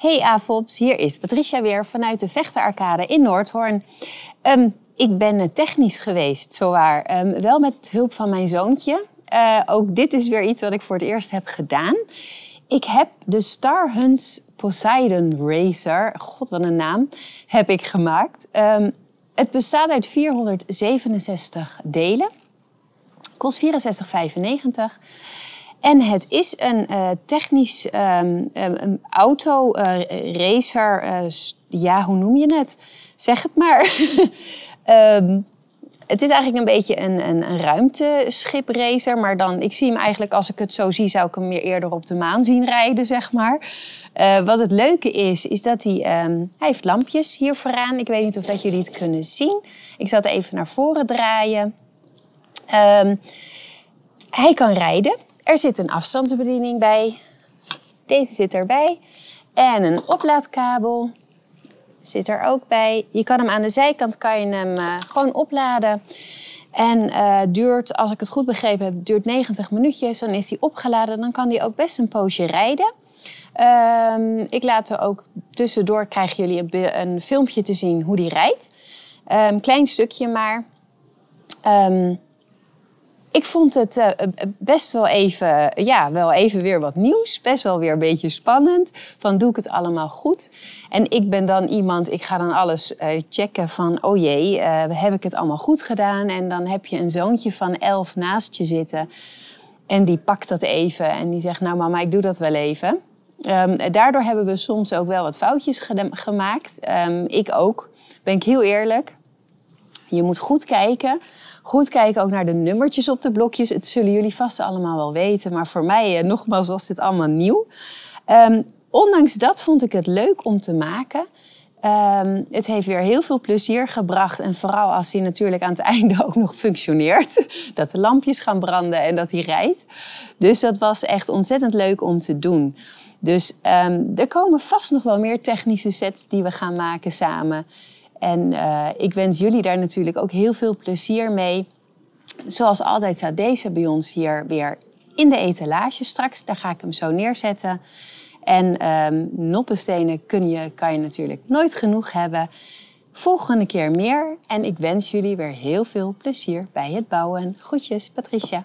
Hey Avops, hier is Patricia weer vanuit de Vechterarcade in Noordhoorn. Ehm, ik ben eh, technisch geweest, zowaar. Um, wel met hulp van mijn zoontje. Eh, ook dit is weer iets wat ik voor het eerst heb gedaan. Ik heb de Star Hunts Poseidon Racer, god wat een naam, heb ik gemaakt. Ehm, het bestaat uit 467 delen. Kost 64,95. En het is een eh, technisch ehm, ehm, auto, eh, racer, eh, ja, hoe noem je het? Zeg het maar. Ehm, het is eigenlijk een beetje een, een, een ruimteschipracer, maar dan, ik zie hem eigenlijk, als ik het zo zie, zou ik hem meer eerder op de maan zien rijden, zeg maar. wat het leuke is, is dat hij, hij heeft lampjes hier vooraan. Ik weet niet of dat jullie het kunnen zien. Ik zal het even naar voren draaien. hij kan rijden. Er zit een afstandsbediening bij. Deze zit erbij. En een oplaadkabel zit er ook bij. Je kan hem aan de zijkant kan je hem eh, gewoon opladen. En eh, duurt, als ik het goed begrepen heb, duurt 90 minuutjes. Dan is hij opgeladen. Dan kan die ook best een poosje rijden. Ehm, ik laat er ook tussendoor, krijgen jullie een, filmpje te zien hoe die rijdt. Ehm, klein stukje maar. Um, ik vond het eh, eh, eh, best wel even, ja, wel even weer wat nieuws. Best wel weer een beetje spannend. Van doe ik het allemaal goed? En ik ben dan iemand, ik ga dan alles checken van, oh jee, heb ik het allemaal goed gedaan? En dan heb je een zoontje van elf naast je zitten. En die pakt dat even en die zegt, nou mama, ik doe dat wel even. Ehm, daardoor hebben we soms ook wel wat foutjes gemaakt. Ehm, ik ook, ben ik heel eerlijk. Je moet goed kijken. Goed kijken ook naar de nummertjes op de blokjes. Het zullen jullie vast allemaal wel weten. Maar voor mij, eh, nogmaals, was dit allemaal nieuw. Ehm, ondanks dat vond ik het leuk om te maken. Ehm, het heeft weer heel veel plezier gebracht. En vooral als hij natuurlijk aan het einde ook nog functioneert. Dat de lampjes gaan branden en dat hij rijdt. Dus dat was echt ontzettend leuk om te doen. Dus ehm, er komen vast nog wel meer technische sets die we gaan maken samen. En eh, ik wens jullie daar natuurlijk ook heel veel plezier mee. Zoals altijd staat deze bij ons hier weer in de etalage straks. Daar ga ik hem zo neerzetten. En ehm, noppenstenen kun je, kan je natuurlijk nooit genoeg hebben. Volgende keer meer. En ik wens jullie weer heel veel plezier bij het bouwen. Groetjes, Patricia.